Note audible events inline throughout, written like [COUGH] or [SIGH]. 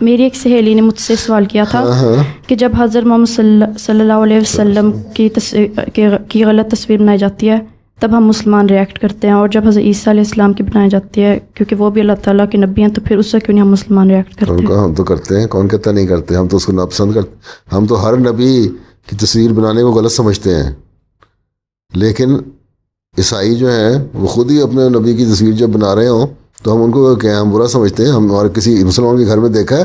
میری ایک سہیلی نے مجھ سے سوال کیا تھا ہاں، ہاں۔ کہ جب حضرت محمد صلی اللہ علیہ وسلم کی غلط تصویر بنائی جاتی ہے تب ہم مسلمان کرتے ہیں اور جب عیسیٰ علیہ السلام کی بنائی جاتی ہے کیونکہ وہ بھی اللہ تعالیٰ کے نبی ہیں تو پھر اس سے کیوں نہیں کرتے ہم تو اس کو ناپسند کرتے ہم تو ہر نبی کی تصویر بنانے کو غلط سمجھتے ہیں لیکن عیسائی جو ہیں وہ خود ہی اپنے نبی کی تصویر جب بنا رہے ہوں تو ہم ان کو کہ ہم برا سمجھتے ہیں ہم اور کسی مسلمان کے گھر میں دیکھا ہے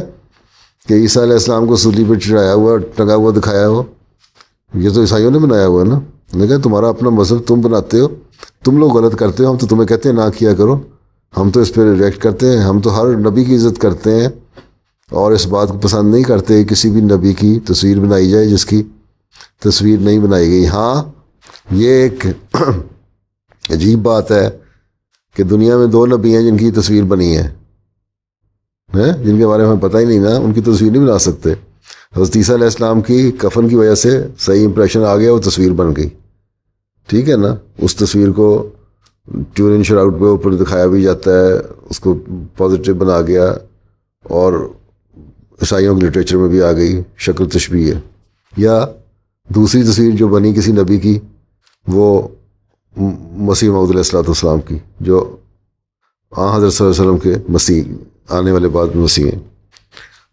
کہ عیسیٰ علیہ السلام کو سلی پہ چڑھایا ہوا ٹگا ہوا دکھایا ہو یہ تو عیسائیوں نے بنایا ہوا ہے نا نے کہا تمہارا اپنا مذہب تم بناتے ہو تم لوگ غلط کرتے ہو ہم تو تمہیں کہتے ہیں نہ کیا کرو ہم تو اس پہ ریئیکٹ کرتے ہیں ہم تو ہر نبی کی عزت کرتے ہیں اور اس بات کو پسند نہیں کرتے کسی بھی نبی کی تصویر بنائی جائے جس کی تصویر نہیں بنائی گئی ہاں یہ ایک [CLEARS THROAT] عجیب بات ہے کہ دنیا میں دو نبی ہیں جن کی تصویر بنی ہے جن کے بارے میں ہمیں پتہ ہی نہیں نا ان کی تصویر نہیں بنا سکتے حضرت عیسیٰ علیہ السلام کی کفن کی وجہ سے صحیح امپریشن آ گیا وہ تصویر بن گئی ٹھیک ہے نا اس تصویر کو ٹیورن شراؤٹ پہ اوپر دکھایا بھی جاتا ہے اس کو پازیٹیو بنا گیا اور عیسائیوں کے لٹریچر میں بھی آ گئی شکل تشبیہ ہے یا دوسری تصویر جو بنی کسی نبی کی وہ مسیح محمد علیہ السلاۃ السلام کی جو آ حضرت صلی اللہ علیہ وسلم کے مسیح آنے والے بعد میں مسیح ہیں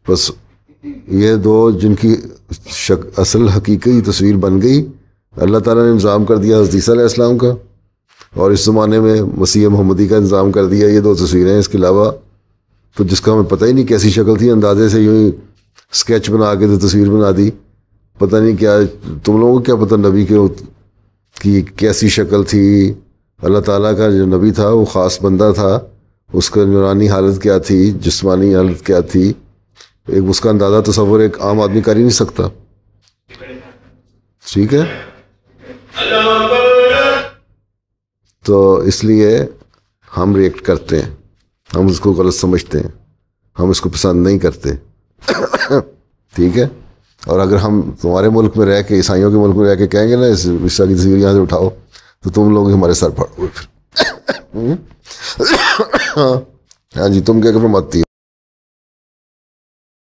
بس یہ دو جن کی شک اصل حقیقی تصویر بن گئی اللہ تعالیٰ نے انتظام کر دیا عدیثی علیہ السلام کا اور اس زمانے میں مسیح محمدی کا انتظام کر دیا یہ دو تصویریں ہیں اس کے علاوہ تو جس کا ہمیں پتہ ہی نہیں کیسی شکل تھی اندازے سے ہی اسکیچ بنا کے تو تصویر بنا دی پتہ نہیں کیا تم لوگوں کو کیا پتہ نبی کے کی کیسی شکل تھی اللہ تعالیٰ کا جو نبی تھا وہ خاص بندہ تھا اس کا نورانی حالت کیا تھی جسمانی حالت کیا تھی ایک اس کا اندازہ تصور ایک عام آدمی کر ہی نہیں سکتا ٹھیک ہے تو اس لیے ہم ریئیکٹ کرتے ہیں ہم اس کو غلط سمجھتے ہیں ہم اس کو پسند نہیں کرتے [COUGHS] ٹھیک ہے اور اگر ہم تمہارے ملک میں رہ کے عیسائیوں کے ملک میں رہ کے کہیں گے نا اس رشتہ کی تصویر یہاں سے اٹھاؤ تو تم لوگ ہمارے سر گے پھر [COUGHS] ہاں جی تم کیا کہ مت